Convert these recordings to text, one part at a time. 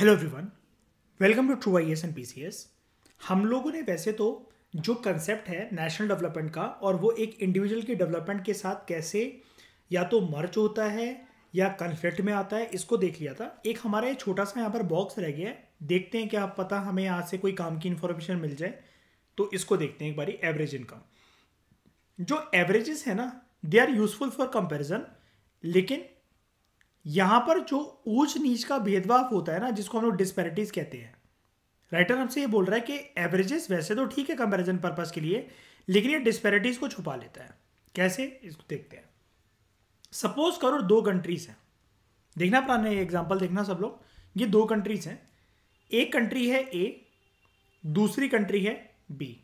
Hello everyone welcome to true I S and P हम लोगों ने वैसे तो जो कंसेप्ट है नेशनल डेवलपमेंट का और वो एक इंडिविजुअल के डेवलपमेंट के साथ कैसे या तो मर्च होता है या कन्फ्लिक्ट में आता है इसको देख लिया था एक हमारा ये छोटा सा यहाँ पर बॉक्स रह गया है देखते हैं क्या पता हमें यहाँ से कोई काम की इन्फॉर्मेशन मिल जाए तो इसको देखते हैं एक बारी एवरेज इनकम जो एवरेजेस है ना they are useful for comparison लेकिन यहां पर जो ऊंच नीच का भेदभाव होता है ना जिसको हम लोग डिस्पेरिटीज कहते हैं राइटर हमसे ये बोल रहा है कि एवरेजेस वैसे तो ठीक है कंपेरिजन पर्पज के लिए लेकिन ये डिस्पेरिटीज को छुपा लेता है कैसे इसको देखते हैं सपोज करो दो कंट्रीज हैं देखना पुराने एग्जाम्पल देखना सब लोग ये दो कंट्रीज हैं एक कंट्री है ए दूसरी कंट्री है बी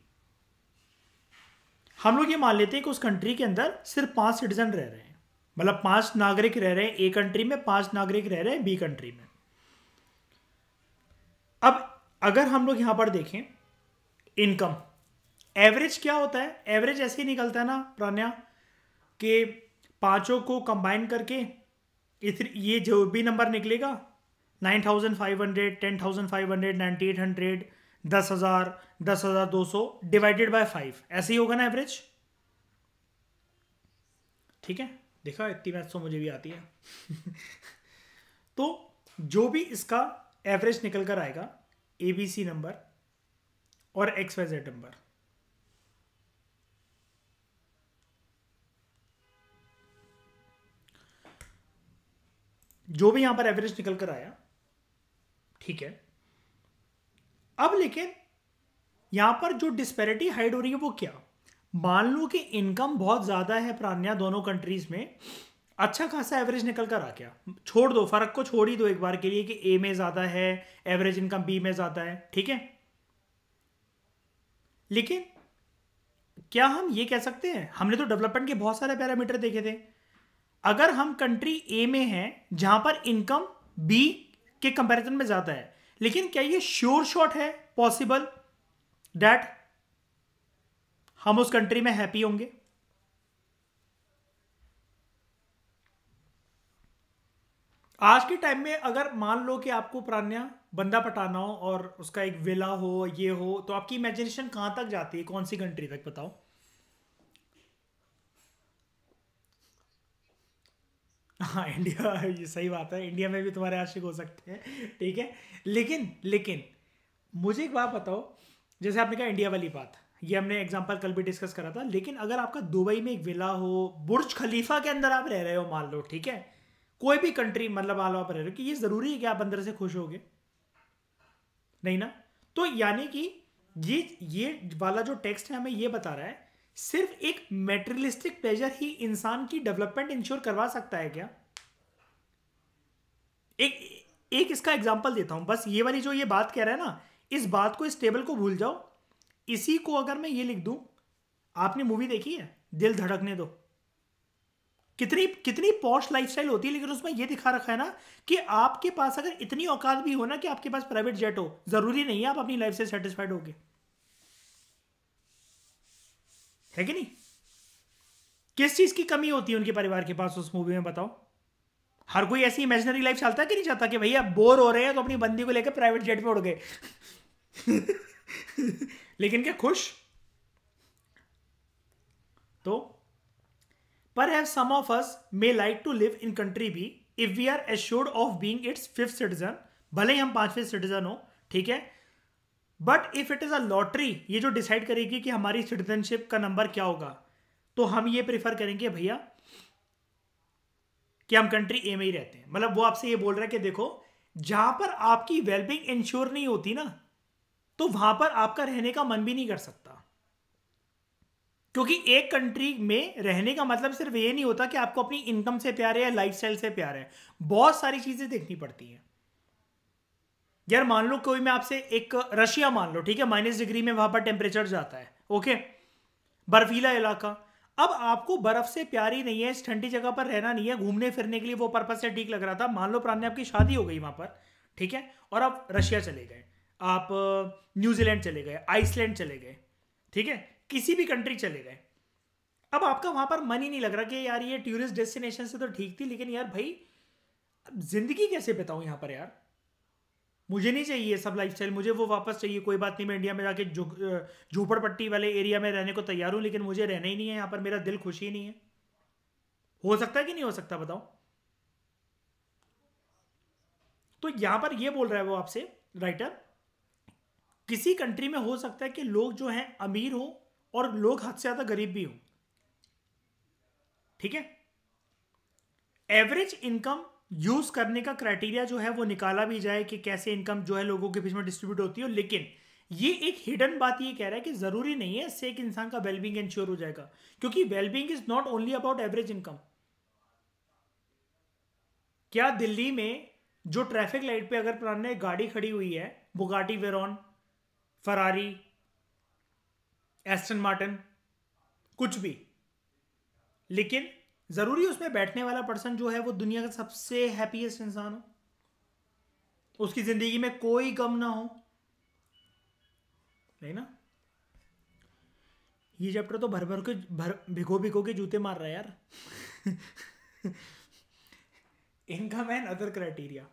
हम लोग ये मान लेते हैं कि उस कंट्री के अंदर सिर्फ पांच सिटीजन रह रहे हैं मतलब पांच नागरिक रह रहे हैं ए कंट्री में पांच नागरिक रह रहे हैं बी कंट्री में अब अगर हम लोग यहां पर देखें इनकम एवरेज क्या होता है एवरेज ऐसे ही निकलता है ना प्राणिया कि पांचों को कंबाइन करके ये जो भी नंबर निकलेगा nine thousand five hundred ten thousand five hundred ninety eight hundred दस हज़ार दस हज़ार दो सौ डिवाइडेड बाय फाइव ऐसे ही होगा ना एवरेज ठीक है देखा इतनी मैथ्स तो मुझे भी आती है तो जो भी इसका एवरेज निकल कर आएगा ए बी सी नंबर और एक्स वाई जेड नंबर जो भी यहां पर एवरेज निकल कर आया ठीक है अब लेकिन यहां पर जो डिस्पेरिटी हाइड हो रही है वो क्या मान लो कि इनकम बहुत ज़्यादा है प्रान्या दोनों कंट्रीज़ में अच्छा खासा एवरेज निकल कर आ गया छोड़ दो फर्क को छोड़ ही दो एक बार के लिए कि ए में ज़्यादा है एवरेज इनकम बी में ज़्यादा है ठीक है लेकिन क्या हम ये कह सकते हैं हमने तो डेवलपमेंट के बहुत सारे पैरामीटर देखे थे अगर हम कंट्री ए में हैं जहां पर इनकम बी के कंपैरिजन में ज़्यादा है लेकिन क्या ये श्योर शॉट है पॉसिबल डैट हम उस कंट्री में हैप्पी होंगे आज के टाइम में अगर मान लो कि आपको प्राण्या बंदा पटाना हो और उसका एक विला हो ये हो तो आपकी इमेजिनेशन कहां तक जाती है कौन सी कंट्री तक बताओ हाँ इंडिया ये सही बात है इंडिया में भी तुम्हारे आशिक हो सकते हैं ठीक है लेकिन लेकिन मुझे एक बात बताओ जैसे आपने कहा इंडिया वाली बात ये हमने एग्जाम्पल कल भी डिस्कस करा था लेकिन अगर आपका दुबई में एक विला हो बुर्ज खलीफा के अंदर आप रह रहे हो मान लो ठीक है कोई भी कंट्री मतलब लो आप रह रहे हो कि ये ज़रूरी है कि आप अंदर से खुश होगे नहीं ना तो यानी कि ये ये वाला जो टेक्स्ट है हमें ये बता रहा है सिर्फ एक मेटेरियलिस्टिक प्लेजर ही इंसान की डेवलपमेंट इंश्योर करवा सकता है क्या एक एक इसका एग्जाम्पल देता हूं बस ये वाली जो ये बात कह रहा है ना इस बात को इस टेबल को भूल जाओ इसी को अगर मैं ये लिख दूं आपने मूवी देखी है दिल धड़कने दो कितनी कितनी पॉश लाइफस्टाइल होती है लेकिन उसमें यह दिखा रखा है ना कि आपके पास अगर इतनी औकात भी हो ना कि आपके पास प्राइवेट जेट हो जरूरी नहीं है आप अपनी लाइफ से सेटिस्फाइड होगे है कि नहीं किस चीज की कमी होती है उनके परिवार के पास उस मूवी में बताओ हर कोई ऐसी इमेजिनरी लाइफ चलता है कि नहीं चाहता कि भैया बोर हो रहे हैं तो अपनी बंदी को लेकर प्राइवेट जेट पे उड़ गए लेकिन क्या खुश तो पर have some of us may like to live in country भी if we are assured of being its fifth citizen भले ही हम पांचवें सिटीजन हो ठीक है but if it is a lottery ये जो डिसाइड करेगी कि हमारी सिटीजनशिप का नंबर क्या होगा तो हम ये प्रिफर करेंगे भैया कि हम कंट्री ए में ही रहते हैं मतलब वो आपसे ये बोल रहा है कि देखो जहां पर आपकी वेलबिंग इंश्योर नहीं होती ना तो वहां पर आपका रहने का मन भी नहीं कर सकता क्योंकि एक कंट्री में रहने का मतलब सिर्फ ये नहीं होता कि आपको अपनी इनकम से प्यार है या लाइफ से प्यार है बहुत सारी चीजें देखनी पड़ती हैं यार मान लो कोई मैं आपसे एक रशिया मान लो ठीक है माइनस डिग्री में वहां पर टेम्परेचर जाता है ओके बर्फीला इलाका अब आपको बर्फ से प्यार ही नहीं है इस ठंडी जगह पर रहना नहीं है घूमने फिरने के लिए वो पर्पज से ठीक लग रहा था मान लो प्राण ने आपकी शादी हो गई वहां पर ठीक है और आप रशिया चले गए आप न्यूजीलैंड चले गए आइसलैंड चले गए ठीक है किसी भी कंट्री चले गए अब आपका वहां पर मन ही नहीं लग रहा कि यार ये टूरिस्ट डेस्टिनेशन से तो ठीक थी लेकिन यार भाई जिंदगी कैसे बिताऊं यहां पर यार मुझे नहीं चाहिए सब लाइफ मुझे वो वापस चाहिए कोई बात नहीं मैं इंडिया में जाके झोपड़पट्टी वाले एरिया में रहने को तैयार हूँ लेकिन मुझे रहना ही नहीं है यहाँ पर मेरा दिल खुशी नहीं है हो सकता है कि नहीं हो सकता बताओ तो यहां पर ये बोल रहा है वो आपसे राइटर किसी कंट्री में हो सकता है कि लोग जो हैं अमीर हो और लोग हद से ज़्यादा गरीब भी हो ठीक है एवरेज इनकम यूज करने का क्राइटेरिया जो है वो निकाला भी जाए कि कैसे इनकम जो है लोगों के बीच में डिस्ट्रीब्यूट होती है हो, लेकिन ये एक हिडन बात ये कह रहा है कि जरूरी नहीं है इससे एक इंसान का वेलबींग इंश्योर हो जाएगा क्योंकि wellbeing is not only about average income क्या दिल्ली में जो ट्रैफिक लाइट पे अगर पुराने गाड़ी खड़ी हुई है Bugatti Veyron Ferrari Aston Martin कुछ भी लेकिन ज़रूरी उसमें बैठने वाला पर्सन जो है वो दुनिया का सबसे हैप्पीएस्ट इंसान हो उसकी ज़िंदगी में कोई गम ना हो नहीं ना ये चैप्टर तो भर भर के भर भिगो भिगो के जूते मार रहा है यार income and other criteria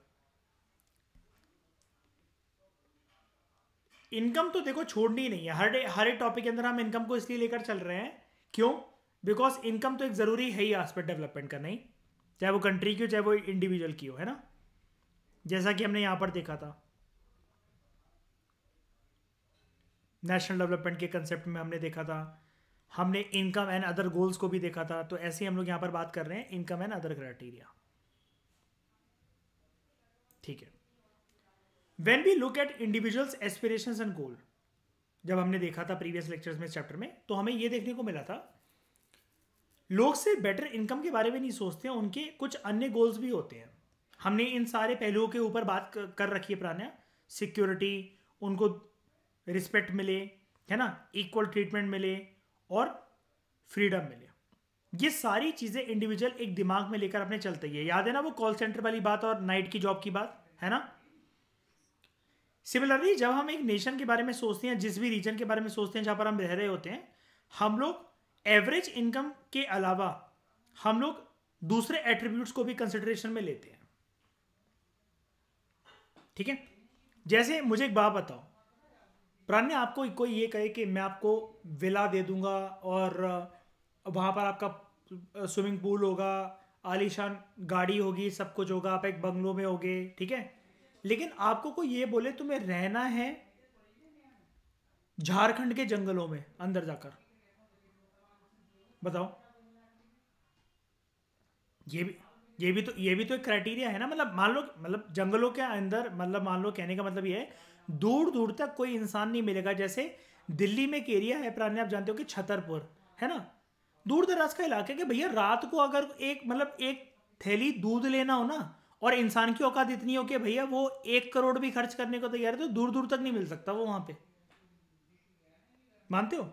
income तो देखो छोड़नी नहीं है हर हर एक टॉपिक के अंदर हम इनकम को इसलिए लेकर चल रहे हैं क्यों बिकॉज इनकम तो एक ज़रूरी है ही आस्पेक्ट डेवलपमेंट का नहीं चाहे वो कंट्री की हो चाहे वो इंडिविजुअल की हो है ना जैसा कि हमने यहाँ पर देखा था नेशनल डेवलपमेंट के कंसेप्ट में हमने देखा था हमने इनकम एंड अदर गोल्स को भी देखा था तो ऐसे ही हम लोग यहाँ पर बात कर रहे हैं इनकम एंड अदर क्राइटेरिया ठीक है when we look at individuals aspiration and goal जब हमने देखा था प्रीवियस लेक्चर्स में चैप्टर में तो हमें ये देखने को मिला था लोग से बेटर इनकम के बारे में नहीं सोचते हैं उनके कुछ अन्य गोल्स भी होते हैं हमने इन सारे पहलुओं के ऊपर बात कर रखी है प्राण्या सिक्योरिटी उनको रिस्पेक्ट मिले है ना इक्वल ट्रीटमेंट मिले और फ्रीडम मिले ये सारी चीज़ें इंडिविजुअल एक दिमाग में लेकर अपने चलते ही है याद है ना वो कॉल सेंटर वाली बात और नाइट की जॉब की बात है ना सिमिलरली जब हम एक नेशन के बारे में सोचते हैं जिस भी रीजन के बारे में सोचते हैं जहाँ पर हम रह रहे होते हैं हम लोग एवरेज इनकम के अलावा हम लोग दूसरे एट्रीब्यूट्स को भी कंसिडरेशन में लेते हैं ठीक है जैसे मुझे एक बात बताओ प्राण्य आपको कोई ये कहे कि मैं आपको विला दे दूंगा और वहां पर आपका स्विमिंग पूल होगा आलीशान गाड़ी होगी सब कुछ होगा आप एक बंगलो में होगे ठीक है लेकिन आपको कोई ये बोले तुम्हें रहना है झारखंड के जंगलों में अंदर जाकर बताओ ये भी ये भी तो ये भी तो एक क्राइटेरिया है ना मतलब मान लो मतलब जंगलों के अंदर मतलब मान लो कहने का मतलब ये है दूर दूर तक कोई इंसान नहीं मिलेगा जैसे दिल्ली में एक एरिया है प्राणी आप जानते हो कि छतरपुर है ना दूर दराज का है कि भैया रात को अगर एक मतलब एक थैली दूध लेना हो ना और इंसान की औकात इतनी हो कि भैया वो एक करोड़ भी खर्च करने को तैयार है तो दूर दूर तक नहीं मिल सकता वो वहां पे मानते हो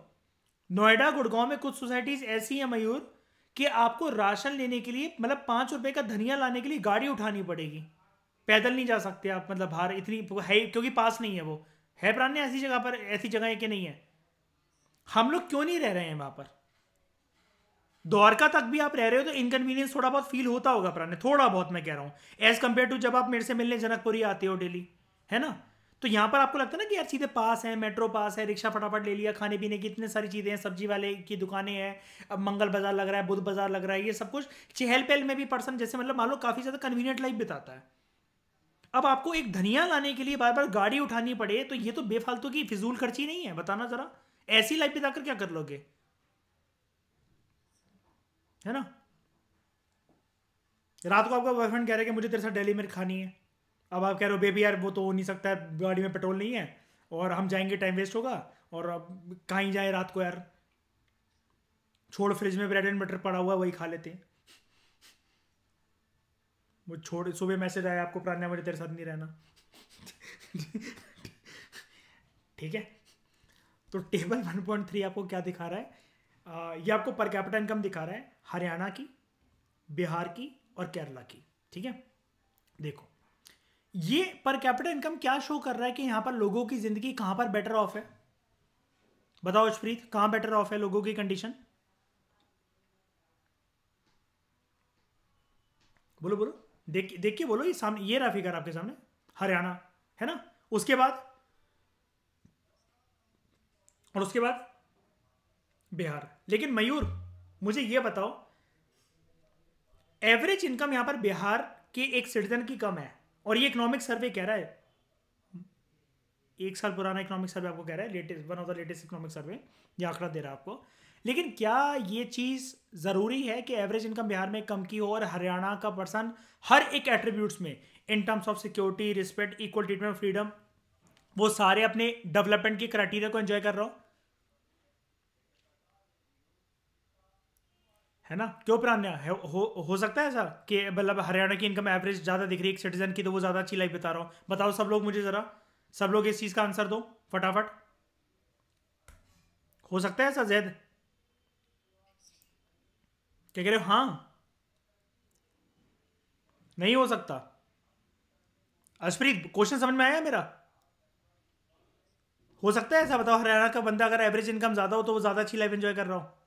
नोएडा गुड़गांव में कुछ सोसाइटीज ऐसी हैं मयूर कि आपको राशन लेने के लिए मतलब पांच रुपए का धनिया लाने के लिए गाड़ी उठानी पड़ेगी पैदल नहीं जा सकते आप मतलब बाहर इतनी है क्योंकि पास नहीं है वो है प्राण ऐसी जगह पर ऐसी जगह है कि नहीं है हम लोग क्यों नहीं रह रहे हैं वहां पर द्वारका तक भी आप रह रहे हो तो इनकन्वीनियंस थोड़ा बहुत फील होता होगा प्राण थोड़ा बहुत मैं कह रहा हूँ एज कम्पेयर टू जब आप मेरे से मिलने जनकपुरी आते हो डेली है ना तो यहाँ पर आपको लगता है ना कि यार सीधे पास है मेट्रो पास है रिक्शा फटाफट ले लिया खाने पीने की इतने सारी चीज़ें हैं सब्जी वाले की दुकानें हैं अब मंगल बाजार लग रहा है बुध बाजार लग रहा है ये सब कुछ चहल पहल में भी पर्सन जैसे मतलब मान लो काफ़ी ज़्यादा कन्वीनियंट लाइफ बिताता है अब आपको एक धनिया लाने के लिए बार बार गाड़ी उठानी पड़े तो ये तो बेफालतू की फिजूल खर्ची नहीं है बताना ज़रा ऐसी लाइफ बिताकर क्या कर लोगे है ना रात को आपका बॉयफ्रेंड कह रहा है कि मुझे तेरे साथ डेली मेरी खानी है अब आप कह रहे हो बेबी यार वो तो हो नहीं सकता है गाड़ी में पेट्रोल नहीं है और हम जाएंगे टाइम वेस्ट होगा और अब कहीं जाए रात को यार छोड़ फ्रिज में ब्रेड एंड बटर पड़ा हुआ वही खा लेते हैं वो छोड़ सुबह मैसेज आया आपको प्राण्या मुझे तेरे साथ नहीं रहना ठीक है तो टेबल 1.3 आपको क्या दिखा रहा है आ, ये आपको पर कैपिटा इनकम दिखा रहा है हरियाणा की बिहार की और केरला की ठीक है देखो ये पर कैपिटल इनकम क्या शो कर रहा है कि यहां पर लोगों की जिंदगी कहां पर बेटर ऑफ है बताओ अशप्रीत कहां बेटर ऑफ है लोगों की कंडीशन बोलो बोलो देख देखिए बोलो ये सामने ये रहा फिगर आपके सामने हरियाणा है ना उसके बाद और उसके बाद बिहार लेकिन मयूर मुझे ये बताओ एवरेज इनकम यहां पर बिहार के एक सिटीजन की कम है और ये इकोनॉमिक सर्वे कह रहा है एक साल पुराना इकोनॉमिक सर्वे आपको कह रहा है latest one of the latest economic survey ये आंकड़ा दे रहा है आपको लेकिन क्या ये चीज़ ज़रूरी है कि एवरेज इनकम बिहार में कम की हो और हरियाणा का पर्सन हर एक एट्रीब्यूट्स में in terms of security respect equal treatment freedom वो सारे अपने डेवलपमेंट के क्राइटेरिया को एंजॉय कर रहा हो है ना क्यों प्रान्या है, हो, हो सकता है ऐसा कि मतलब हरियाणा की इनकम एवरेज ज़्यादा दिख रही है एक सिटीजन की तो वो ज़्यादा अच्छी लाइफ बता रहा हूँ बताओ सब लोग मुझे ज़रा सब लोग इस चीज़ का आंसर दो फटाफट हो सकता है ऐसा जैद क्या कह रहे हो हाँ नहीं हो सकता अशप्रीत क्वेश्चन समझ में आया मेरा हो सकता है ऐसा बताओ हरियाणा का बंदा अगर एवरेज इनकम ज़्यादा हो तो वो ज़्यादा अच्छी लाइफ एंजॉय कर रहा हूं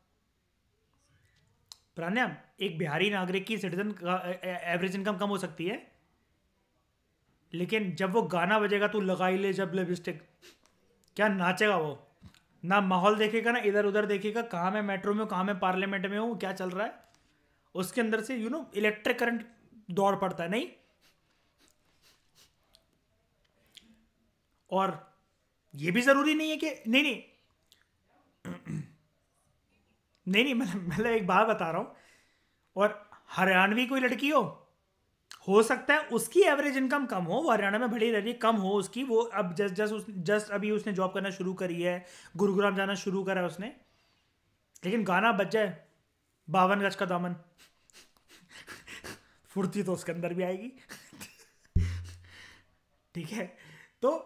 प्राणायाम एक बिहारी नागरिक की सिटीजन एवरेज इनकम कम हो सकती है लेकिन जब वो गाना बजेगा तो लगाई ले जब लिपस्टिक क्या नाचेगा वो ना माहौल देखेगा ना इधर उधर देखेगा कहाँ मैं मेट्रो में हूँ कहाँ मैं पार्लियामेंट में हूँ क्या चल रहा है उसके अंदर से यू नो इलेक्ट्रिक करंट दौड़ पड़ता है नहीं और ये भी ज़रूरी नहीं है कि नहीं नहीं नहीं नहीं मतलब मतलब एक बात बता रहा हूँ और हरियाणवी कोई लड़की हो हो सकता है उसकी एवरेज इनकम कम हो वो हरियाणा में बड़ी रह रही कम हो उसकी वो अब जस्ट जस्ट उस जस्ट अभी उसने जॉब करना शुरू करी है गुरुग्राम जाना शुरू करा है उसने लेकिन गाना बच जाए बावन गज का दामन फुर्ती तो उसके अंदर भी आएगी ठीक है तो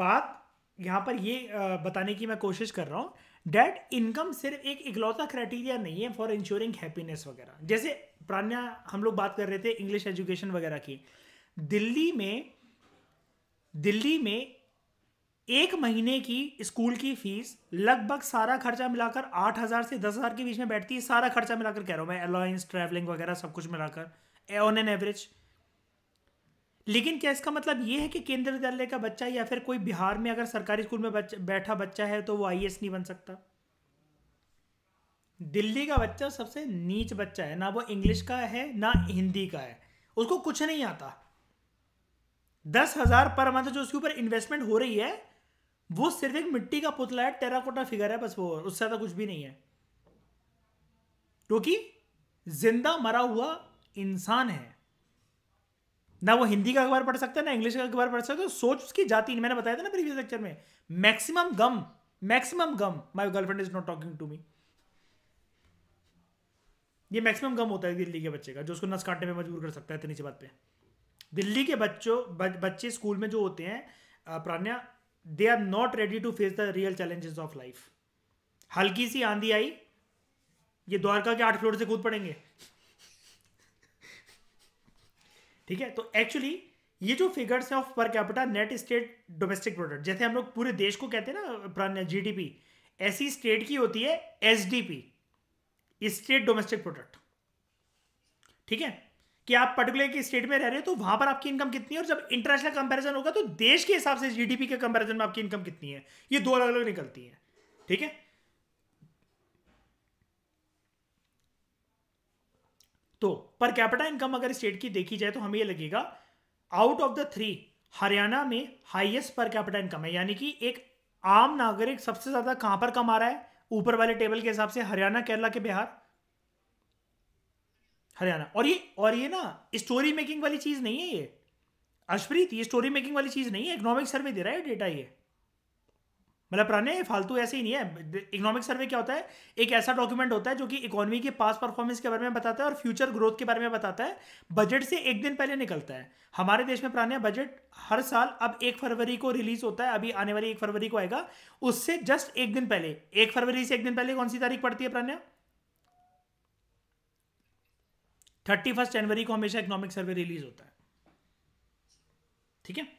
बात यहाँ पर ये बताने की मैं कोशिश कर रहा हूँ डेट इनकम सिर्फ एक इकलौता क्राइटेरिया नहीं है फॉर इंश्योरिंग हैप्पीनेस वगैरह जैसे प्राण्या हम लोग बात कर रहे थे इंग्लिश एजुकेशन वगैरह की दिल्ली में दिल्ली में एक महीने की स्कूल की फीस लगभग सारा खर्चा मिलाकर आठ हज़ार से दस हज़ार के बीच में बैठती है सारा खर्चा मिलाकर कह रहा हूँ मैं अलाउंस ट्रैवलिंग वगैरह सब कुछ मिलाकर ऑन एन एवरेज लेकिन क्या इसका मतलब ये है कि केंद्र विद्यालय का बच्चा या फिर कोई बिहार में अगर सरकारी स्कूल में बच, बैठा बच्चा है तो वो आई नहीं बन सकता दिल्ली का बच्चा सबसे नीच बच्चा है ना वो इंग्लिश का है ना हिंदी का है उसको कुछ नहीं आता दस हजार पर मंथ जो उसके ऊपर इन्वेस्टमेंट हो रही है वो सिर्फ एक मिट्टी का पुतला है टेराकोटा फिगर है बस वो उससे ज़्यादा कुछ भी नहीं है क्योंकि जिंदा मरा हुआ इंसान है ना वो हिंदी का अखबार पढ़ सकता है ना इंग्लिश का अखबार पढ़ सकता है तो सोच उसकी जाती मैंने बताया था ना प्रीवियस लेक्चर में मैक्सिमम गम मैक्सिमम गम my girlfriend is not talking to me ये मैक्सिमम गम होता है दिल्ली के बच्चे का जो उसको नस काटने में मजबूर कर सकता है इतनी सी बात पे दिल्ली के बच्चों बच्चे स्कूल में जो होते हैं प्राण्या they are not ready to face the real challenges of life हल्की सी आंधी आई ये द्वारका के आठ फ्लोर से कूद पड़ेंगे ठीक है तो एक्चुअली ये जो फिगर्स है of per capita net state domestic product जैसे हम लोग पूरे देश को कहते हैं ना जीडीपी ऐसी स्टेट की होती है एसडीपी स्टेट डोमेस्टिक प्रोडक्ट ठीक है कि आप पर्टिकुलर की स्टेट में रह रहे हो तो वहां पर आपकी इनकम कितनी है और जब इंटरनेशनल कंपैरिजन होगा तो देश के हिसाब से जीडीपी के कंपैरिजन में आपकी इनकम कितनी है ये दो अलग अलग निकलती है ठीक है तो पर कैपिटा इनकम अगर स्टेट की देखी जाए तो हमें ये लगेगा out of the three Haryana में हाईएस्ट पर कैपिटा इनकम है यानी कि एक आम नागरिक सबसे ज्यादा कहां पर कमा रहा है ऊपर वाले टेबल के हिसाब से हरियाणा केरला के बिहार हरियाणा और ये और ये ना स्टोरी मेकिंग वाली चीज नहीं है ये अश्प्रीत ये स्टोरी मेकिंग वाली चीज नहीं है इकोनॉमिक सर्वे दे रहा है डेटा ये मतलब पुराने फालतू ऐसे ही नहीं है इकोनॉमिक सर्वे क्या होता है एक ऐसा डॉक्यूमेंट होता है जो कि इकोनॉमी के पास परफॉर्मेंस के बारे में बताता है और फ्यूचर ग्रोथ के बारे में बताता है बजट से एक दिन पहले निकलता है हमारे देश में पुराने बजट हर साल अब एक फरवरी को रिलीज होता है अभी आने वाली एक फरवरी को आएगा उससे जस्ट एक दिन पहले एक फरवरी से एक दिन पहले कौन सी तारीख पड़ती है प्राण्या थर्टी फर्स्ट जनवरी को हमेशा इकोनॉमिक सर्वे रिलीज होता है ठीक है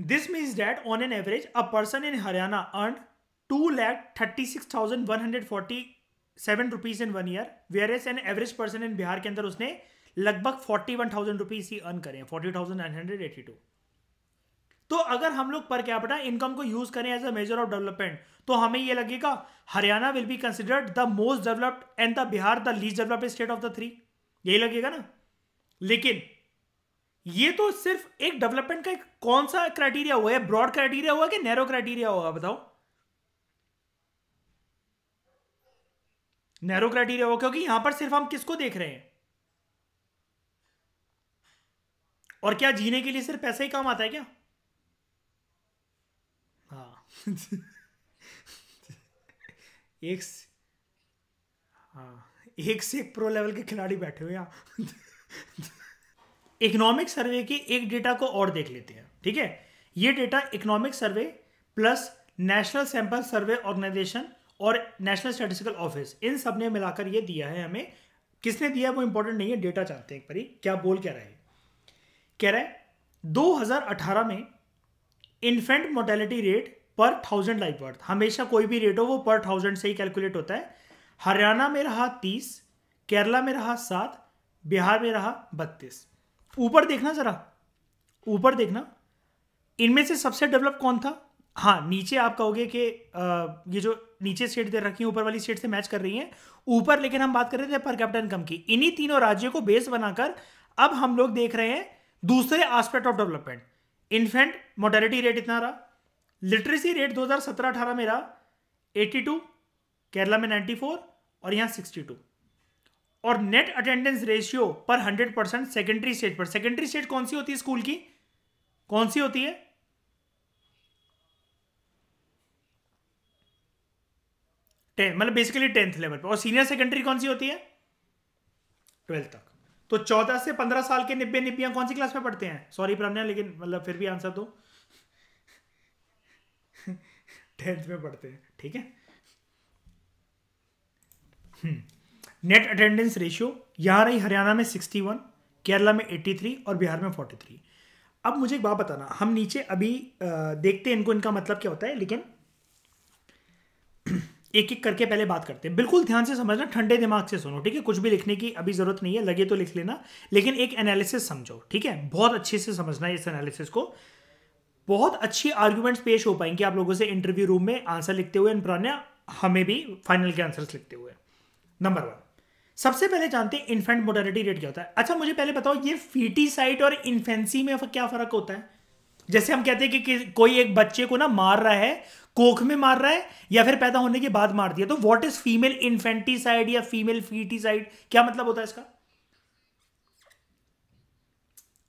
person in Haryana earn two lakh thirty six thousand one hundred forty seven rupees in one year whereas an average person in Bihar के अंदर उसने लगभग थाउजेंड रुपीज ही अर्न करें टू तो अगर हम लोग पर कैपिटा इनकम को यूज करें as a measure of development तो हमें यह लगेगा Haryana will be considered the most developed and the Bihar the least developed state of the three यही लगेगा ना लेकिन ये तो सिर्फ एक डेवलपमेंट का एक कौन सा क्राइटेरिया हुआ है ब्रॉड क्राइटेरिया हुआ कि नैरो क्राइटेरिया होगा बताओ नैरो क्राइटेरिया होगा क्योंकि यहां पर सिर्फ हम किसको देख रहे हैं और क्या जीने के लिए सिर्फ पैसा ही काम आता है क्या हाँ एक हाँ एक से एक प्रो लेवल के खिलाड़ी बैठे हुए यहाँ इकोनॉमिक सर्वे के एक डेटा को और देख लेते हैं ठीक है ये data economic survey plus national sample survey organisation और नेशनल स्टेटिस्टिकल ऑफिस इन सब ने मिलाकर ये दिया है हमें किसने दिया वो इंपॉर्टेंट नहीं है डेटा चाहते हैं एक बारी क्या बोल क्या रहा है कह रहे दो 2018 में infant mortality rate per thousand life birth हमेशा कोई भी रेट हो वो पर थाउजेंड से ही कैलकुलेट होता है हरियाणा में रहा तीस केरला में रहा सात बिहार में रहा बत्तीस ऊपर देखना ज़रा ऊपर देखना इनमें से सबसे डेवलप कौन था हाँ नीचे आप कहोगे कि ये जो नीचे स्टेट दे रखी है ऊपर वाली स्टेट से मैच कर रही है ऊपर लेकिन हम बात कर रहे थे पर कैपिटल इनकम की इन्हीं तीनों राज्यों को बेस बनाकर अब हम लोग देख रहे हैं दूसरे aspect of development infant mortality rate इतना रहा लिटरेसी रेट 2017-18 में रहा 82 केरला में 94 और सिक्सटी 62 और net attendance ratio per hundred percent secondary stage पर सेकेंडरी स्टेज कौन सी होती है स्कूल की कौन सी होती है मतलब बेसिकली टेंथ लेवल पर और सीनियर सेकेंडरी कौन सी होती है ट्वेल्थ तक तो चौदह से पंद्रह साल के निब्बे निब्बिया कौन सी क्लास में पढ़ते हैं सॉरी प्रज्ञा लेकिन मतलब फिर भी आंसर दो टेंथ में पढ़ते हैं ठीक है hmm. नेट अटेंडेंस रेशियो यहाँ रही हरियाणा में 61, केरला में 83 और बिहार में 43। अब मुझे एक बात बताना हम नीचे अभी देखते हैं इनको इनका मतलब क्या होता है लेकिन एक एक करके पहले बात करते हैं बिल्कुल ध्यान से समझना ठंडे दिमाग से सुनो ठीक है कुछ भी लिखने की अभी जरूरत नहीं है लगे तो लिख लेना लेकिन एक एनालिसिस समझो ठीक है बहुत अच्छे से समझना है इस एनालिसिस को बहुत अच्छी आर्ग्यूमेंट्स पेश हो पाएंगे आप लोगों से इंटरव्यू रूम में आंसर लिखते हुए हमें भी फाइनल के आंसर्स लिखते हुए नंबर वन सबसे पहले जानते हैं इन्फेंट मोर्टेलिटी रेट क्या होता है अच्छा मुझे पहले बताओ ये फीटीसाइड और इन्फेंसी में क्या फर्क होता है जैसे हम कहते हैं कि, कि कोई एक बच्चे को ना मार रहा है कोख में मार रहा है या फिर पैदा होने के बाद मार दिया तो वॉट इज फीमेल इन्फेंटीसाइड या फीमेल फीटीसाइड क्या मतलब होता है इसका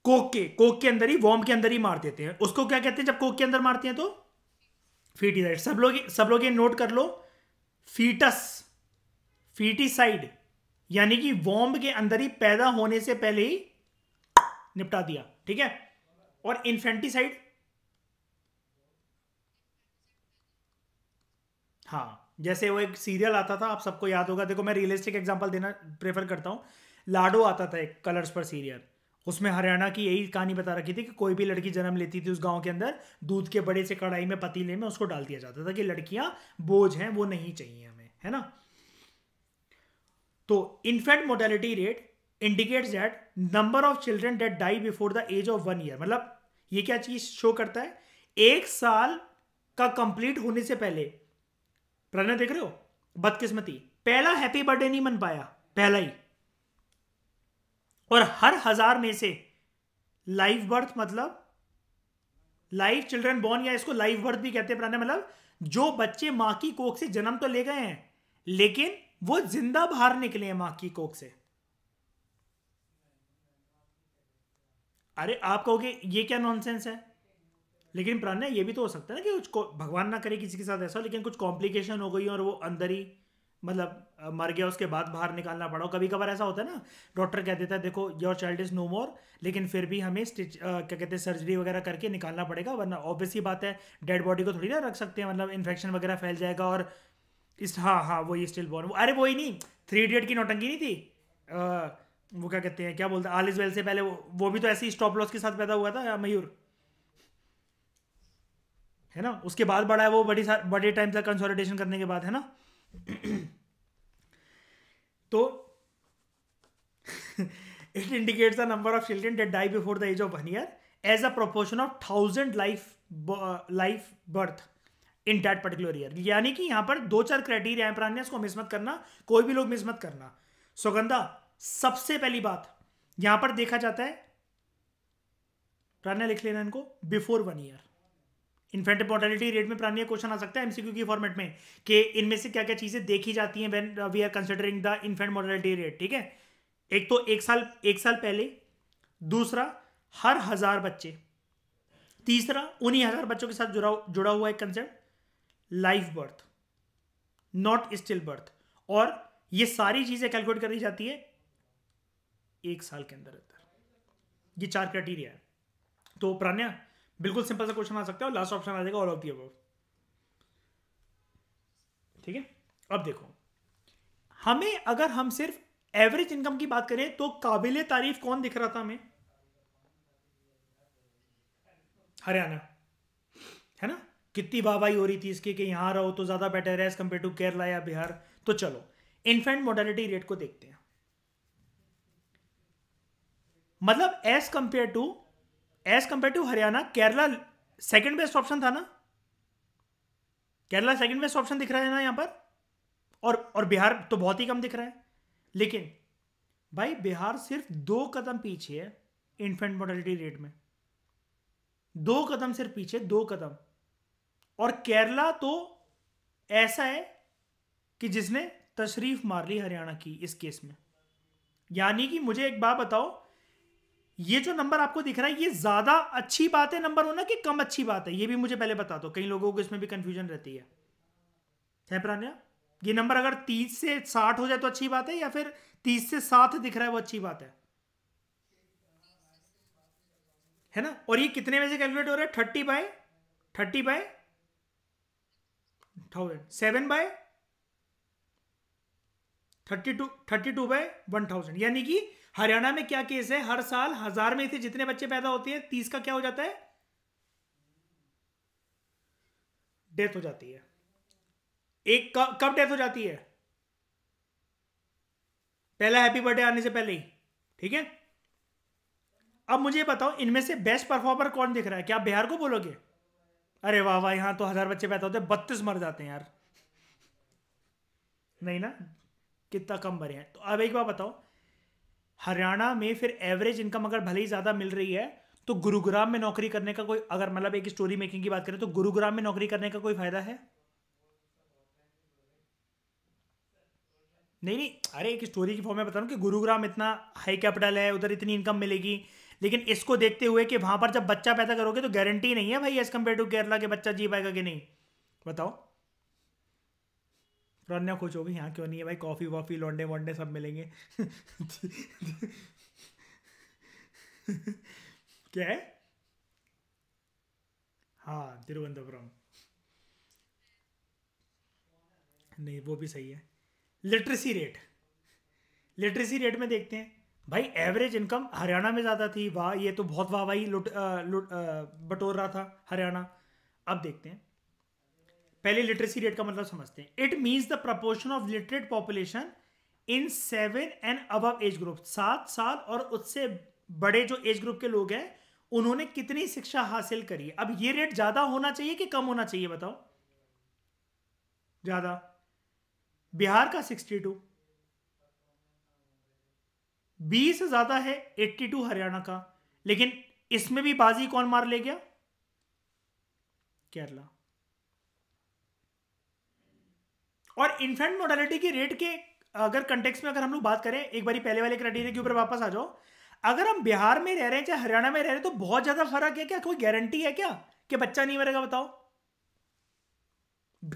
कोक के कोक के अंदर ही वॉम के अंदर ही मार देते हैं उसको क्या कहते हैं जब कोक के अंदर मारते हैं तो फीटीसाइड सब लोग सब लोग ये नोट कर लो फीटस फीटीसाइड यानी कि वॉम्ब के अंदर ही पैदा होने से पहले ही निपटा दिया ठीक है और इन्फेंटिसाइड हाँ जैसे वो एक सीरियल आता था आप सबको याद होगा देखो मैं रियलिस्टिक एग्जांपल देना प्रेफर करता हूँ लाडो आता था एक कलर्स पर सीरियल उसमें हरियाणा की यही कहानी बता रखी थी कि कोई भी लड़की जन्म लेती थी उस गांव के अंदर दूध के बड़े से कढ़ाई में पतीले में उसको डाल दिया जाता था कि लड़कियां बोझ हैं वो नहीं चाहिए हमें है ना तो infant mortality rate indicates that number of children that die before the age of one year मतलब ये क्या चीज शो करता है एक साल का कंप्लीट होने से पहले प्रणय देख रहे हो बदकिस्मती पहला हैप्पी बर्थडे नहीं मन पाया पहला ही और हर हजार में से लाइव बर्थ मतलब लाइव चिल्ड्रन बॉर्न या इसको लाइव बर्थ भी कहते हैं प्राणा मतलब जो बच्चे मां की कोख से जन्म तो ले गए हैं लेकिन वो जिंदा बाहर निकले हैं मां की कोख से अरे आप कहोगे ये क्या नॉनसेंस है लेकिन प्राण ये भी तो हो सकता है ना कि कुछ भगवान ना करे किसी के साथ ऐसा लेकिन कुछ कॉम्प्लिकेशन हो गई और वो अंदर ही मतलब मर गया उसके बाद बाहर निकालना पड़ा कभी कभार ऐसा होता है ना डॉक्टर कह देता है देखो your child is no more लेकिन फिर भी हमें स्टिच क्या कहते हैं सर्जरी वगैरह करके निकालना पड़ेगा वरना ऑब्वियसली बात है डेड बॉडी को थोड़ी ना रख सकते हैं मतलब इन्फेक्शन वगैरह फैल जाएगा और इस हाँ हाँ वही स्टिल बॉर्न अरे वही नहीं थ्री इडियट की नौटंकी नहीं थी आ, वो क्या कहते हैं क्या बोलते आल इज वेल से पहले वो, वो भी तो ऐसे ही स्टॉप लॉस के साथ पैदा हुआ था मयूर है ना उसके बाद बड़ा है वो बड़ी बड़े टाइम तक कंसोलिडेशन करने के बाद है ना तो it indicates the number of children that die before the age of one year as a proportion of thousand life life birth in that particular year यानी कि यहां पर दो चार क्राइटेरिया है पुराने इसको मिस मत करना कोई भी लोग मिस मत करना सुगंधा सबसे पहली बात यहां पर देखा जाता है प्राण्या लिख लेना इनको before one year infant mortality rate में प्राणीय क्वेश्चन आ सकता है एमसीक्यू की फॉर्मेट में कि इनमें से क्या क्या चीजें देखी जाती हैं when we are considering the infant mortality rate ठीक है एक तो एक साल एक साल पहले दूसरा हर हजार बच्चे तीसरा उन्हीं हजार बच्चों के साथ जुड़ा जुड़ा हुआ एक concept life birth not still birth और ये सारी चीजें कैलकुलेट कर दी जाती है एक साल के अंदर अंदर ये चार क्राइटेरिया है तो प्राण्या बिल्कुल सिंपल सा क्वेश्चन आ सकता है और लास्ट ऑप्शन आ जाएगा ऑल ऑफ दी अबव ठीक है अब देखो हमें अगर हम सिर्फ एवरेज इनकम की बात करें तो काबिल तारीफ कौन दिख रहा था हमें हरियाणा कितनी वाहवाही हो रही थी इसकी कि यहाँ रहो तो ज़्यादा बेटर है एज कम्पेयर टू केरला या बिहार तो चलो इन्फेंट मोर्टेलिटी रेट को देखते हैं मतलब as compare to as compare to Haryana Kerala second best option था ना केरला सेकंड बेस्ट ऑप्शन दिख रहा है ना यहां पर और और बिहार तो बहुत ही कम दिख रहा है लेकिन भाई बिहार सिर्फ दो कदम पीछे है इन्फेंट मोर्टेलिटी रेट में दो कदम सिर्फ पीछे दो कदम और केरला तो ऐसा है कि जिसने तशरीफ मार ली हरियाणा की इस केस में यानी कि मुझे एक बात बताओ ये जो नंबर आपको दिख रहा है ये ज़्यादा अच्छी बात है नंबर होना कि कम अच्छी बात है ये भी मुझे पहले बता दो कई लोगों को इसमें भी कंफ्यूजन रहती है है प्राण्या ये नंबर अगर तीस से साठ हो जाए तो अच्छी बात है या फिर तीस से सात दिख रहा है वो अच्छी बात है है ना और ये कितने में से कैलकुलेट हो रहा है thirty by thirty by thousand seven by thirty two thirty two by one thousand यानी कि हरियाणा में क्या केस है हर साल हजार में से जितने बच्चे पैदा होते हैं तीस का क्या हो जाता है डेथ हो जाती है एक कब डेथ हो जाती है पहला हैप्पी बर्थडे आने से पहले ही ठीक है अब मुझे बताओ इनमें से बेस्ट परफॉर्मर कौन दिख रहा है क्या बिहार को बोलोगे अरे वाह वाह यहाँ तो हजार बच्चे पैदा होते हैं बत्तीस मर जाते हैं यार नहीं ना कितना कम मरे हैं तो अब एक बार बताओ हरियाणा में फिर एवरेज इनकम अगर भले ही ज़्यादा मिल रही है तो गुरुग्राम में नौकरी करने का कोई अगर मतलब एक स्टोरी मेकिंग की बात करें तो गुरुग्राम में नौकरी करने का कोई फायदा है नहीं नहीं अरे एक स्टोरी की फॉर्म में बता रहा हूँ कि गुरुग्राम इतना हाई कैपिटल है उधर इतनी इनकम मिलेगी लेकिन इसको देखते हुए कि वहां पर जब बच्चा पैदा करोगे तो गारंटी नहीं है भाई एज कम्पेयर टू केरला के बच्चा जी पाएगा कि नहीं बताओ रन्या खुश होगी यहाँ क्यों नहीं है भाई कॉफ़ी वॉफ़ी लौंडे वोंडे सब मिलेंगे क्या है हाँ तिरुवनंतपुरम नहीं वो भी सही है लिटरेसी रेट लिटरेसी रेट में देखते हैं भाई एवरेज इनकम हरियाणा में ज़्यादा थी वाह ये तो बहुत वाही लुट, लुट बटोर रहा था हरियाणा अब देखते हैं पहले लिटरेसी रेट का मतलब समझते हैं it means the proportion of literate population in seven and above age group सात साल और उससे बड़े जो एज ग्रुप के लोग हैं उन्होंने कितनी शिक्षा हासिल करी अब ये रेट ज्यादा होना चाहिए कि कम होना चाहिए बताओ ज्यादा बिहार का सिक्सटी टू बीस ज्यादा है एट्टी टू हरियाणा का लेकिन इसमें भी बाजी कौन मार ले गया केरला और इन्फेंट मोडालिटी की रेट के अगर कंटेक्स में अगर हम लोग बात करें एक बारी पहले वाले क्राइटेरिया के ऊपर वापस आ जाओ अगर हम बिहार में रह रहे हैं चाहे हरियाणा में रह रहे हैं तो बहुत ज्यादा फर्क है क्या कोई गारंटी है क्या कि बच्चा नहीं मरेगा बताओ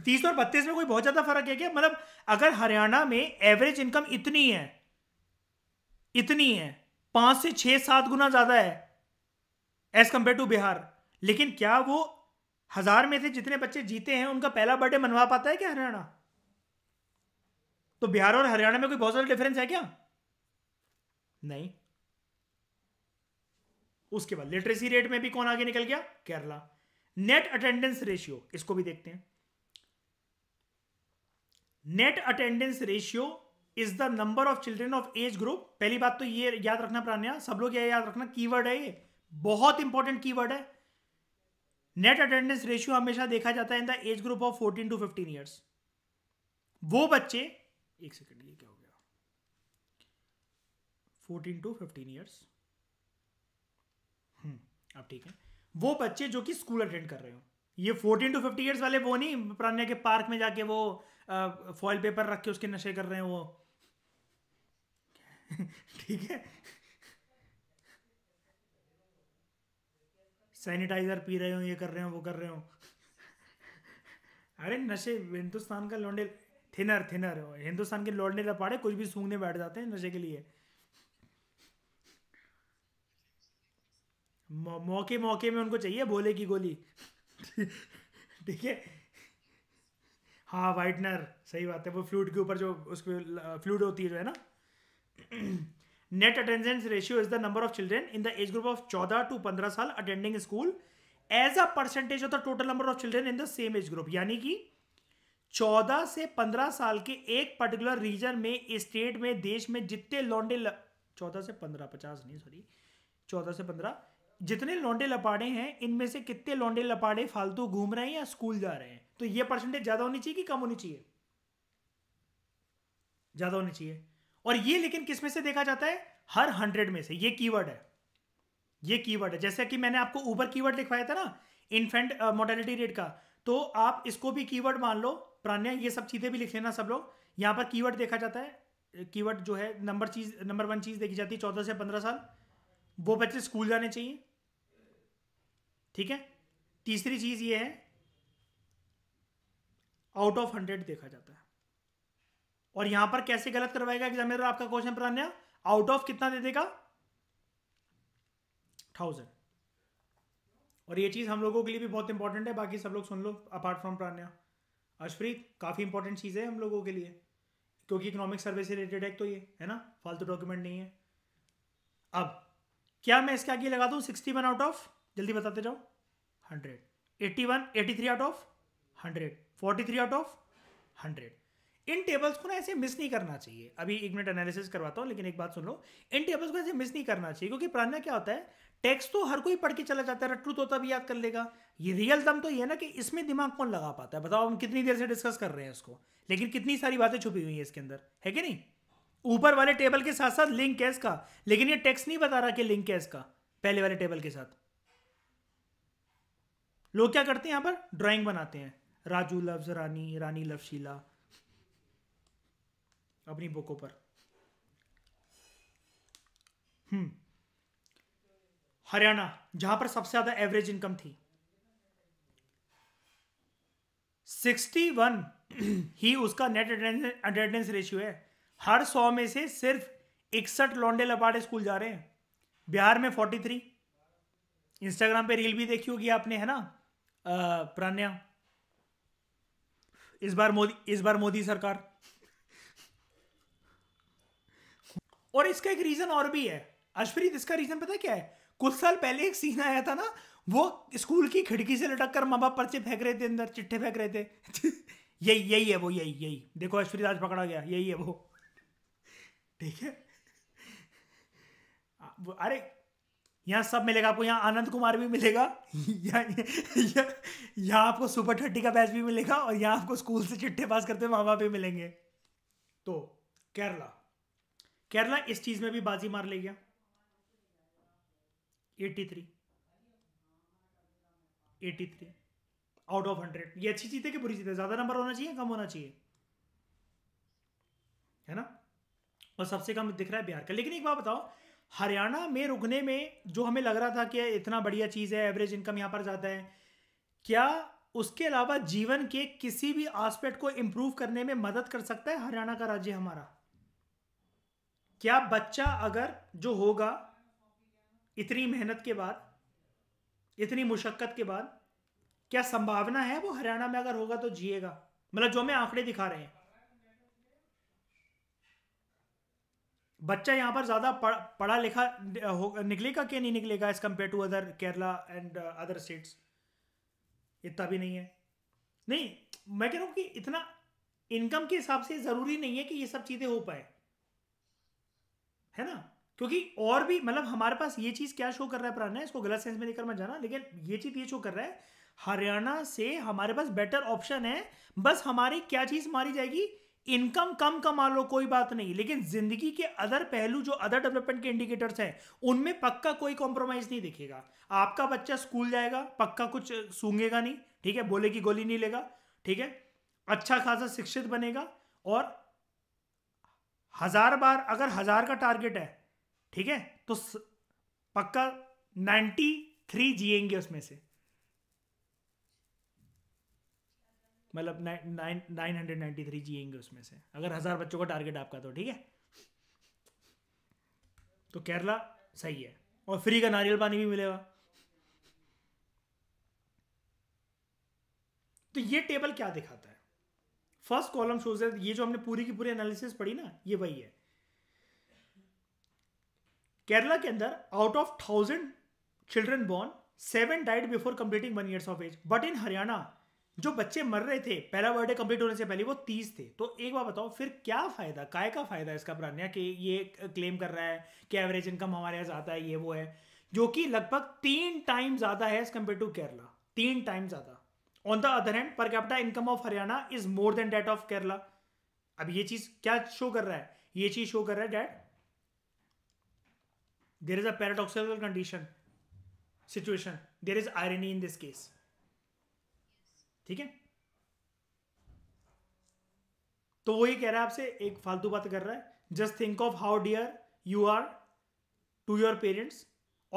तीस और बत्तीस में कोई बहुत ज्यादा फर्क है क्या मतलब अगर हरियाणा में एवरेज इनकम इतनी है इतनी है पांच से छह सात गुना ज्यादा है एज कंपेयर टू बिहार लेकिन क्या वो हजार में से जितने बच्चे जीते हैं उनका पहला बर्थडे मनवा पाता है क्या हरियाणा तो बिहार और हरियाणा में कोई बहुत ज्यादा डिफरेंस है क्या नहीं उसके बाद लिटरेसी रेट में भी कौन आगे निकल गया केरला नेट अटेंडेंस रेशियो इसको भी देखते हैं net attendance ratio is the number of children of age group पहली बात तो ये याद रखना प्राण्या सब लोग ये याद रखना कीवर्ड है ये बहुत इंपॉर्टेंट कीवर्ड है नेट अटेंडेंस रेशियो हमेशा देखा जाता है in the age group of 14 to 15 years वो बच्चे एक सेकंड ये क्या हो गया 14 टू 15 ईयर्स अब ठीक है वो बच्चे जो कि स्कूल अटेंड कर रहे हो ये 14 टू 50 ईयर्स वाले वो नहीं प्राण्या के पार्क में जाके वो फॉइल पेपर रख के उसके नशे कर रहे हैं वो ठीक है सैनिटाइजर पी रहे हो ये कर रहे हो वो कर रहे हो अरे नशे हिंदुस्तान का लौंडे थिनर थिनर हो हिंदुस्तान के लौंडे लपाड़े कुछ भी सूंघने बैठ जाते हैं नशे के लिए मौके मौके में उनको चाहिए भोले की गोली ठीक है हाँ वाइटनर सही बात है वो फ्लूट के ऊपर जो उसके फ्लूट होती है जो है ना net attendance ratio is the number of children in the age group of चौदह टू पंद्रह साल attending school as a percentage of the total number of children in the same age group यानी कि चौदह से पंद्रह साल के एक पर्टिकुलर रीजन में स्टेट में देश में जितने लौंडे चौदह से पंद्रह पचास नहीं सॉरी चौदह से पंद्रह जितने लौंडे लपाड़े हैं इनमें से कितने लौंडे लपाड़े फालतू घूम रहे हैं या स्कूल जा रहे हैं तो ये परसेंटेज ज्यादा होनी चाहिए कि कम होनी चाहिए ज्यादा होनी चाहिए और ये लेकिन किसमें से देखा जाता है हर हंड्रेड में से ये कीवर्ड है ये कीवर्ड है जैसे कि मैंने आपको ऊबर कीवर्ड लिखवाया था ना इन्फेंट मोडेलिटी रेट का तो आप इसको भी कीवर्ड मान लो प्राण्या ये सब चीज़ें भी लिख लेना सब लोग यहां पर कीवर्ड देखा जाता है कीवर्ड जो है नंबर चीज नंबर वन चीज़ देखी जाती है चौदह से पंद्रह साल वो बच्चे स्कूल जाने चाहिए ठीक है तीसरी चीज़ ये है आउट ऑफ हंड्रेड देखा जाता है और यहां पर कैसे गलत करवाएगा एग्जामिनर आपका क्वेश्चन प्रान्या आउट ऑफ कितना दे देगा थाउजेंड और ये चीज हम लोगों के लिए भी बहुत इंपॉर्टेंट है बाकी सब लोग सुन लो अपार्ट फ्रॉम प्रान्या अश्प्रीत काफी इंपॉर्टेंट चीज है हम लोगों के लिए क्योंकि इकोनॉमिक सर्वे से रिलेटेड है तो ये है ना फालतू डॉक्यूमेंट नहीं है अब क्या मैं इसके आगे लगा दूं सिक्सटी वन आउट ऑफ जल्दी बताते जाओ hundred eighty one eighty three out of hundred forty three out of hundred इन टेबल्स को ना ऐसे मिस नहीं करना चाहिए अभी एक मिनट एनालिसिस करवाता हूँ लेकिन एक बात सुन लो इन टेबल्स को ऐसे मिस नहीं करना चाहिए क्योंकि प्राण क्या होता है टेक्स तो हर कोई पढ़ के चला जाता है रट्टू तोता भी याद कर लेगा ये रियल दम तो ये है ना कि इसमें दिमाग कौन लगा पाता है बताओ हम कितनी देर से डिस्कस कर रहे हैं इसको लेकिन कितनी सारी बातें छुपी हुई हैं इसके अंदर है कि नहीं ऊपर वाले टेबल के साथ साथ लिंक है इसका लेकिन ये टेक्स नहीं बता रहा कि लिंक है इसका पहले वाले टेबल के साथ लोग क्या करते हैं यहाँ पर ड्राइंग बनाते हैं राजू लव्स रानी रानी लव शीला अपनी बुकों पर हम्म हरियाणा जहां पर सबसे ज्यादा एवरेज इनकम थी 61 ही उसका नेट अटेंडेंस रेशियो है हर सौ में से सिर्फ इकसठ लौंडे लपाटे स्कूल जा रहे हैं बिहार में 43 इंस्टाग्राम पे रील भी देखी होगी आपने है ना प्रान्या इस बार मोदी इस बार मोदी सरकार और इसका एक रीजन और भी है अश्वरी इसका रीजन पता क्या है कुछ साल पहले एक सीन आया था ना वो स्कूल की खिड़की से लटक कर माँ बाप पर्चे फेंक रहे थे अंदर चिट्ठे फेंक रहे थे यही यही है वो यही यही देखो अश्वरी आज पकड़ा गया यही है वो ठीक है अरे यहाँ सब मिलेगा आपको यहाँ आनंद कुमार भी मिलेगा यहाँ यहाँ आपको सुपर थर्टी का बैच भी मिलेगा और यहाँ आपको स्कूल से चिट्ठे पास करते माँ बाप भी मिलेंगे तो केरला केरला इस चीज में भी बाजी मार ले गया 83 83 आउट ऑफ हंड्रेड ये अच्छी चीज है कि बुरी चीज है ज्यादा नंबर होना चाहिए कम होना चाहिए है ना और सबसे कम दिख रहा है बिहार का लेकिन एक बात बताओ हरियाणा में रुकने में जो हमें लग रहा था कि इतना बढ़िया चीज़ है एवरेज इनकम यहां पर जाता है क्या उसके अलावा जीवन के किसी भी आस्पेक्ट को इंप्रूव करने में मदद कर सकता है हरियाणा का राज्य हमारा क्या बच्चा अगर जो होगा इतनी मेहनत के बाद इतनी मुशक्क़त के बाद क्या संभावना है वो हरियाणा में अगर होगा तो जिएगा मतलब जो मैं आंकड़े दिखा रहे हैं बच्चा यहाँ पर ज़्यादा पढ़ा, पढ़ा लिखा निकलेगा कि नहीं निकलेगा as compare to other Kerala and other states इतना भी नहीं है नहीं मैं कह रहा हूँ कि इतना इनकम के हिसाब से ज़रूरी नहीं है कि ये सब चीज़ें हो पाए है ना क्योंकि और भी मतलब हमारे पास ये चीज़ क्या शो कर रहा है प्राणा इसको गलत सेंस में लेकर मत जाना लेकिन ये चीज़ ये शो कर रहा है हरियाणा से हमारे पास बेटर ऑप्शन है बस हमारी क्या चीज़ मारी जाएगी इनकम कम कमा लो कोई बात नहीं लेकिन जिंदगी के अदर पहलू जो अदर डेवलपमेंट के इंडिकेटर्स हैं उनमें पक्का कोई कॉम्प्रोमाइज नहीं दिखेगा आपका बच्चा स्कूल जाएगा पक्का कुछ सूंघेगा नहीं ठीक है बोले की गोली नहीं लेगा ठीक है अच्छा खासा शिक्षित बनेगा और हजार बार अगर हजार का टारगेट है ठीक है तो पक्का नाइन्टी थ्री जियेंगे उसमें से मतलब नाइन हंड्रेड नाइन्टी थ्री जियेंगे उसमें से अगर हज़ार बच्चों का टारगेट आपका तो ठीक है तो केरला सही है और फ्री का नारियल पानी भी मिलेगा तो ये टेबल क्या दिखाता है फर्स्ट कॉलम शोज दैट ये जो हमने पूरी की पूरी एनालिसिस पढ़ी ना ये वही है केरला के अंदर out of thousand children born seven died before completing one years of age but in Haryana जो बच्चे मर रहे थे पहला बर्थडे कंप्लीट होने से पहले वो तीस थे तो एक बार बताओ फिर क्या फायदा काय का फायदा इसका प्रान्या कि ये क्लेम कर रहा है कि एवरेज इनकम हमारे यहाँ ज्यादा है ये वो है जो कि लगभग तीन टाइम ज्यादा है एज कम्पेयर टू केरला तीन टाइम ज्यादा on the other hand per capita income of Haryana is more than that of Kerala अब ये चीज क्या शो कर रहा है ये चीज शो कर रहा है that there is a paradoxical condition situation there is irony in this case ठीक है तो वही कह रहा है आपसे एक फालतू बात कर रहा है just think of how dear you are to your parents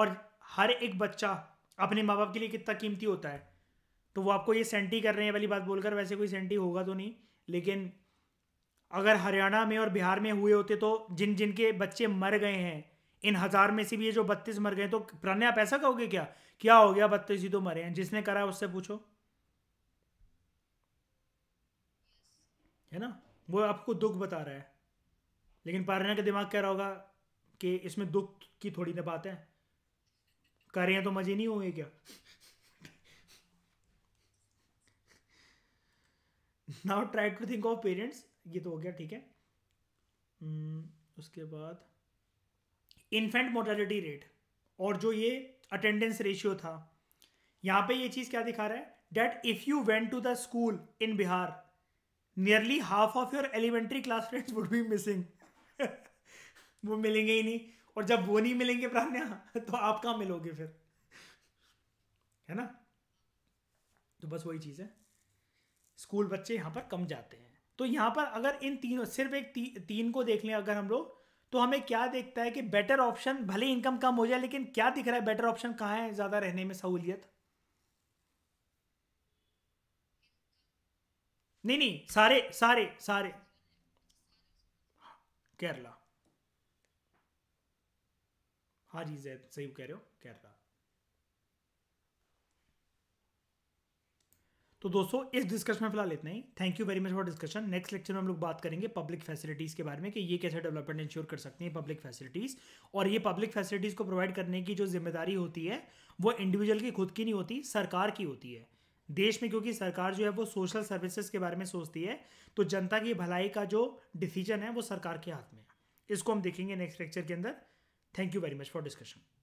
और हर एक बच्चा अपने माँ बाप के लिए कितना कीमती होता है तो वो आपको ये सेंटी कर रहे हैं वाली बात बोलकर वैसे कोई सेंटी होगा तो नहीं लेकिन अगर हरियाणा में और बिहार में हुए होते तो जिन जिनके बच्चे मर गए हैं इन हजार में से भी ये जो बत्तीस मर गए तो प्राण्य आप ऐसा कहोगे क्या क्या हो गया बत्तीस ही तो मरे हैं जिसने करा उससे पूछो है ना वो आपको दुख बता रहा है लेकिन पारणा का दिमाग कह रहा होगा कि इसमें दुख की थोड़ी ना बात है करें तो मजे नहीं होंगे क्या now try to think of parents ये तो हो गया ठीक है hmm, उसके बाद इन्फेंट मोर्टेलिटी रेट और जो ये अटेंडेंस रेशियो था यहां पे ये चीज़ क्या दिखा रहा है that if you went to the school in Bihar nearly half of your elementary class friends would be missing वो मिलेंगे ही नहीं और जब वो नहीं मिलेंगे प्राण्या तो आप कहा मिलोगे फिर है ना तो बस वही चीज़ है स्कूल बच्चे यहाँ पर कम जाते हैं तो यहाँ पर अगर इन तीनों सिर्फ एक ती, तीन को देख लें अगर हम लोग तो हमें क्या देखता है कि बेटर ऑप्शन भले इनकम कम हो जाए लेकिन क्या दिख रहा है बेटर ऑप्शन कहाँ है ज़्यादा रहने में सहूलियत नहीं नहीं सारे सारे सारे केरला हाँ जी जैद सही कह रहे हो केरला तो दोस्तों इस डिस्कशन में फिलहाल इतना ही thank you very much for discussion next lecture में हम लोग बात करेंगे पब्लिक फैसिलिटीज़ के बारे में कि ये कैसे डेवलपमेंट इंश्योर कर सकती हैं पब्लिक फैसिलिटीज़ और ये पब्लिक फैसिलिटीज़ को प्रोवाइड करने की जो जिम्मेदारी होती है वो इंडिविजुअल की खुद की नहीं होती सरकार की होती है देश में क्योंकि सरकार जो है वो सोशल सर्विसेज के बारे में सोचती है तो जनता की भलाई का जो डिसीजन है वो सरकार के हाथ में है इसको हम देखेंगे नेक्स्ट लेक्चर के अंदर thank you very much for discussion